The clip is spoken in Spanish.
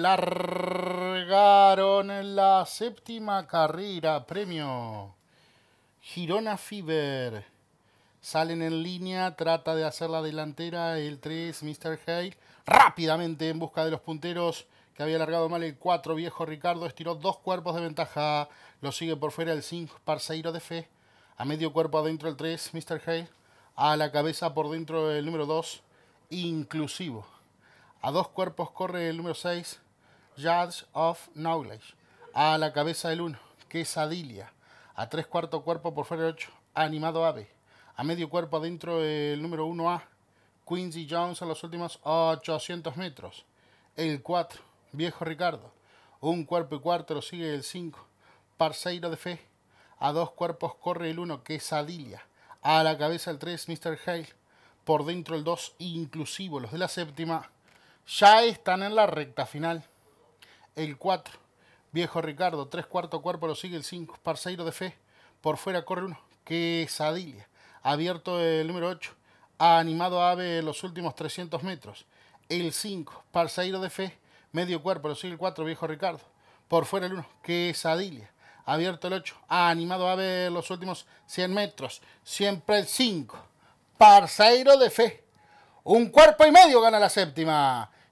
largaron la séptima carrera. Premio Girona Fever. Salen en línea, trata de hacer la delantera el 3, Mr. Hale. Rápidamente en busca de los punteros que había largado mal el 4, viejo Ricardo. Estiró dos cuerpos de ventaja. Lo sigue por fuera el 5, Parceiro de Fe. A medio cuerpo adentro el 3, Mr. Hale. A la cabeza por dentro el número 2, inclusivo. A dos cuerpos corre el número 6, Judge of Knowledge. A la cabeza del 1, Quesadilla. A tres cuartos cuerpo por fuera el 8, Animado Ave. A medio cuerpo adentro el número 1A, Quincy Jones a los últimos 800 metros. El 4, Viejo Ricardo. Un cuerpo y cuarto lo sigue el 5, Parceiro de Fe. A dos cuerpos corre el 1, Quesadilla. A la cabeza el 3, Mr. Hale. Por dentro el 2, inclusivo los de la séptima. Ya están en la recta final. El 4. Viejo Ricardo, 3 cuarto cuerpo lo sigue el 5. Parceiro de Fe. Por fuera corre uno. Quesadilia. Abierto el número 8. Ha animado a Ave los últimos 300 metros. El 5. Parceiro de Fe. Medio cuerpo lo sigue el 4. Viejo Ricardo. Por fuera el 1. Quesadilia. Abierto el 8. Ha animado a Ave los últimos 100 metros. Siempre el 5. Parceiro de Fe. Un cuerpo y medio gana la séptima.